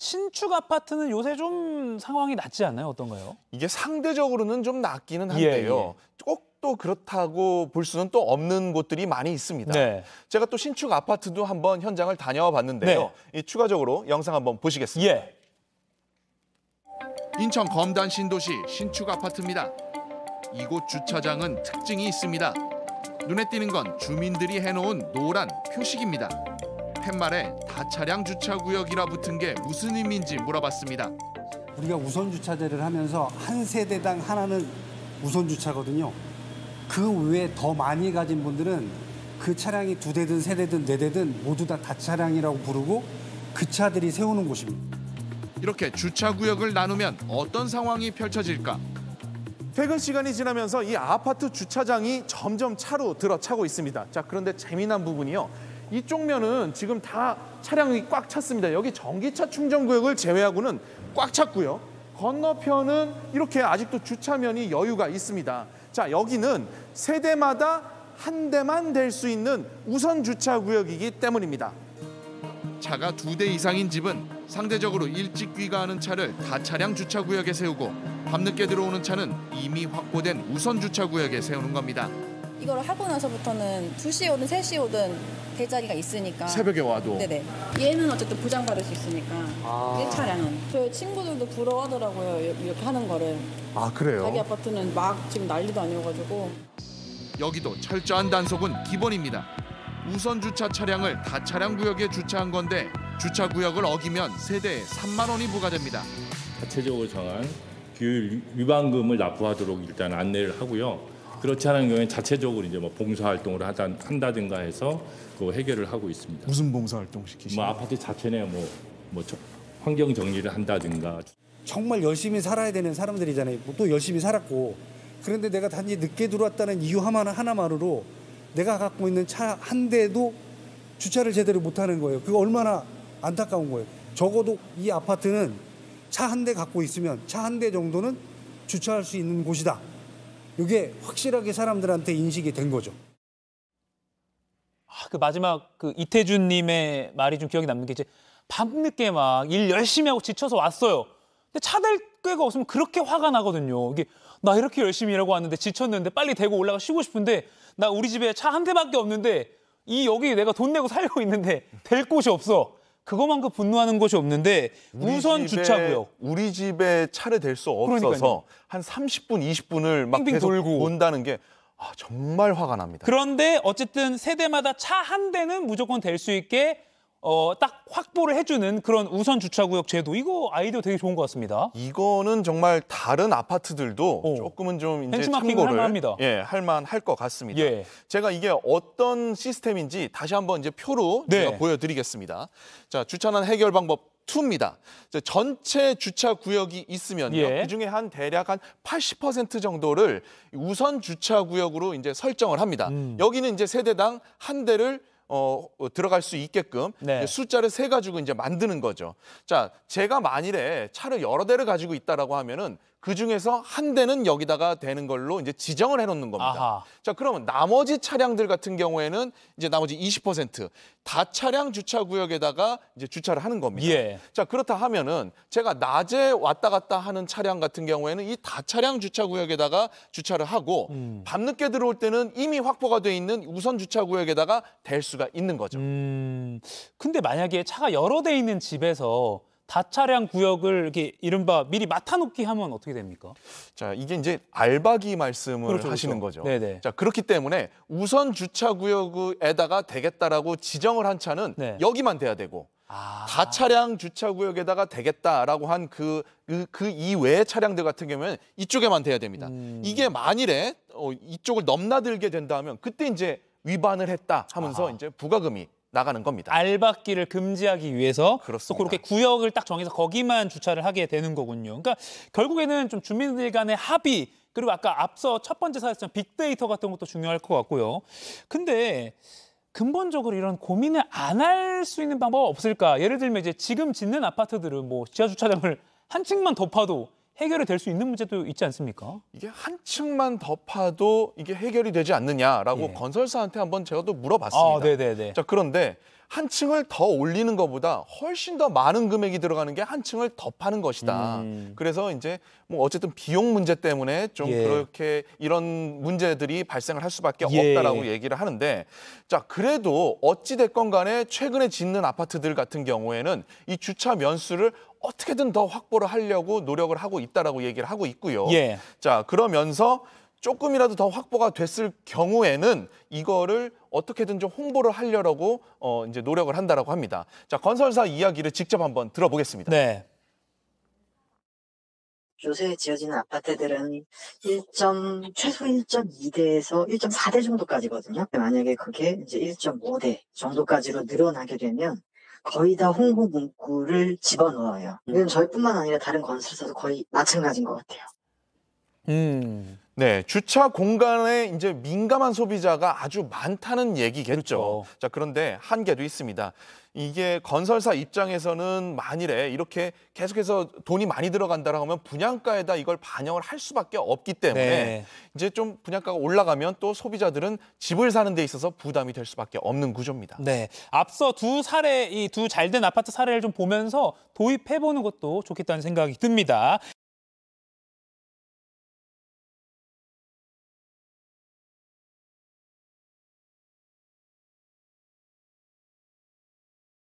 신축 아파트는 요새 좀 상황이 낫지 않나요? 어떤가요? 이게 상대적으로는 좀 낫기는 예, 한데요. 예, 예. 또 그렇다고 볼 수는 또 없는 곳들이 많이 있습니다. 네. 제가 또 신축 아파트도 한번 현장을 다녀와 봤는데요. 네. 이 추가적으로 영상 한번 보시겠습니다. 예. 인천 검단 신도시 신축 아파트입니다. 이곳 주차장은 특징이 있습니다. 눈에 띄는 건 주민들이 해놓은 노란 표식입니다. 팻말에 다차량 주차구역이라 붙은 게 무슨 의미인지 물어봤습니다. 우리가 우선 주차제를 하면서 한 세대당 하나는 우선 주차거든요. 그 외에 더 많이 가진 분들은 그 차량이 두 대든 세 대든 네 대든 모두 다 다차량이라고 부르고 그 차들이 세우는 곳입니다. 이렇게 주차 구역을 나누면 어떤 상황이 펼쳐질까? 퇴근 시간이 지나면서 이 아파트 주차장이 점점 차로 들어차고 있습니다. 자, 그런데 재미난 부분이요. 이쪽 면은 지금 다 차량이 꽉 찼습니다. 여기 전기차 충전 구역을 제외하고는 꽉 찼고요. 건너편은 이렇게 아직도 주차면이 여유가 있습니다. 자, 여기는 세대마다 한 대만 될 수 있는 우선 주차 구역이기 때문입니다. 차가 두 대 이상인 집은 상대적으로 일찍 귀가하는 차를 다차량 주차 구역에 세우고 밤늦게 들어오는 차는 이미 확보된 우선 주차 구역에 세우는 겁니다. 이걸 하고 나서부터는 2시 오든 3시 오든 대자리가 있으니까 새벽에 와도 네네 얘는 어쨌든 보장받을 수 있으니까 아. 1차량은 저희 친구들도 부러워하더라고요 이렇게 하는 거를 아 그래요? 자기 아파트는 막 지금 난리도 아니어가지고 여기도 철저한 단속은 기본입니다 우선 주차 차량을 다차량 구역에 주차한 건데 주차 구역을 어기면 세대에 3만 원이 부과됩니다 자체적으로 정한 규율 위반금을 납부하도록 일단 안내를 하고요 그렇지 않은 경우에 자체적으로 이제 뭐 봉사 활동을 하다 한다든가 해서 그 해결을 하고 있습니다. 무슨 봉사 활동 시키시뭐 아파트 자체내 뭐, 뭐 환경 정리를 한다든가 정말 열심히 살아야 되는 사람들이잖아요. 뭐 또 열심히 살았고 그런데 내가 단지 늦게 들어왔다는 이유 하나 하나만으로 내가 갖고 있는 차 한 대도 주차를 제대로 못 하는 거예요. 그거 얼마나 안타까운 거예요. 적어도 이 아파트는 차 한 대 갖고 있으면 차 한 대 정도는 주차할 수 있는 곳이다. 이게 확실하게 사람들한테 인식이 된 거죠. 아, 그 마지막 그 이태준님의 말이 좀 기억에 남는 게 이제 밤늦게 막 일 열심히 하고 지쳐서 왔어요. 근데 차댈 꾀가 없으면 그렇게 화가 나거든요. 이게 나 이렇게 열심히 일하고 왔는데 지쳤는데 빨리 대고 올라가 쉬고 싶은데 나 우리 집에 차 한 대밖에 없는데 이 여기 내가 돈 내고 살고 있는데 될 곳이 없어. 그것만큼 그 분노하는 곳이 없는데 우선 주차구역. 우리 집에 차례 될수 없어서 그러니까요. 한 30분, 20분을 막빙 계속 돌고. 온다는게 아, 정말 화가 납니다. 그런데 어쨌든 세대마다 차 한 대는 무조건 댈 수 있게 어, 딱 확보를 해주는 그런 우선 주차구역 제도 이거 아이디어 되게 좋은 것 같습니다. 이거는 정말 다른 아파트들도 오. 조금은 좀 이제 참고를 할만합니 예, 할것 같습니다. 예. 제가 이게 어떤 시스템인지 다시 한번 이제 표로 네. 제가 보여드리겠습니다. 자, 주차난 해결 방법 2입니다. 전체 주차 구역이 있으면 예. 그중에 한 대략 한 80% 정도를 우선 주차 구역으로 이제 설정을 합니다. 음. 여기는 이제 세대당 한 대를 어, 어, 들어갈 수 있게끔 네. 숫자를 세 가지고 이제 만드는 거죠. 자, 제가 만일에 차를 여러 대를 가지고 있다라고 하면은 그 중에서 한 대는 여기다가 되는 걸로 이제 지정을 해놓는 겁니다. 아하. 자, 그러면 나머지 차량들 같은 경우에는 이제 나머지 20% 다차량 주차 구역에다가 이제 주차를 하는 겁니다. 예. 자, 그렇다 하면은 제가 낮에 왔다 갔다 하는 차량 같은 경우에는 이 다차량 주차 구역에다가 주차를 하고 음. 밤늦게 들어올 때는 이미 확보가 돼 있는 우선 주차 구역에다가 댈 수가 있는 거죠. 음. 근데 만약에 차가 여러 대 있는 집에서 다차량 구역을 이렇게 이른바 미리 맡아놓기 하면 어떻게 됩니까? 자, 이게 이제 알박이 말씀을 그렇죠, 그렇죠. 하시는 그렇죠. 거죠. 네네. 자, 그렇기 때문에 우선 주차 구역에다가 되겠다라고 지정을 한 차는 네. 여기만 돼야 되고 아... 다차량 주차 구역에다가 되겠다라고 한 그그 그, 그 이외의 차량들 같은 경우에는 이쪽에만 돼야 됩니다. 음... 이게 만일에 어, 이쪽을 넘나들게 된다면 그때 이제 위반을 했다 하면서 아하. 이제 부가금이 나가는 겁니다. 알박기를 금지하기 위해서 그렇습니다. 또 그렇게 구역을 딱 정해서 거기만 주차를 하게 되는 거군요. 그러니까 결국에는 좀 주민들 간의 합의 그리고 아까 앞서 첫 번째 사례처 빅데이터 같은 것도 중요할 것 같고요. 근데 근본적으로 이런 고민을 안 할 수 있는 방법 없을까? 예를 들면 이제 지금 짓는 아파트들은 뭐 지하 주차장을 한 층만 덮어도 해결이 될 수 있는 문제도 있지 않습니까? 이게 한 층만 더 파도 이게 해결이 되지 않느냐라고 예. 건설사한테 한번 제가 또 물어봤습니다. 아, 네네네. 네, 네. 자, 그런데 한 층을 더 올리는 것보다 훨씬 더 많은 금액이 들어가는 게 한 층을 더 파는 것이다. 음. 그래서 이제 뭐 어쨌든 비용 문제 때문에 좀 예. 그렇게 이런 문제들이 발생을 할 수밖에 예. 없다라고 얘기를 하는데 자 그래도 어찌 됐건 간에 최근에 짓는 아파트들 같은 경우에는 이 주차 면수를 어떻게든 더 확보를 하려고 노력을 하고 있다라고 얘기를 하고 있고요. 예. 자 그러면서 조금이라도 더 확보가 됐을 경우에는 이거를 어떻게든 좀 홍보를 하려고 어 이제 노력을 한다라고 합니다. 자, 건설사 이야기를 직접 한번 들어보겠습니다. 네. 요새 지어지는 아파트들은 1. 최소 1.2대에서 1.4대 정도까지거든요. 만약에 그게 이제 1.5대 정도까지로 늘어나게 되면 거의 다 홍보 문구를 집어넣어요. 이건 저희뿐만 아니라 다른 건설사도 거의 마찬가지인 것 같아요. 음. 네, 주차 공간에 이제 민감한 소비자가 아주 많다는 얘기겠죠. 그렇죠. 자, 그런데 한계도 있습니다. 이게 건설사 입장에서는 만일에 이렇게 계속해서 돈이 많이 들어간다라고 하면 분양가에다 이걸 반영을 할 수밖에 없기 때문에 네. 이제 좀 분양가가 올라가면 또 소비자들은 집을 사는 데 있어서 부담이 될 수밖에 없는 구조입니다. 네. 앞서 두 사례 이 두잘된 아파트 사례를 좀 보면서 도입해 보는 것도 좋겠다는 생각이 듭니다.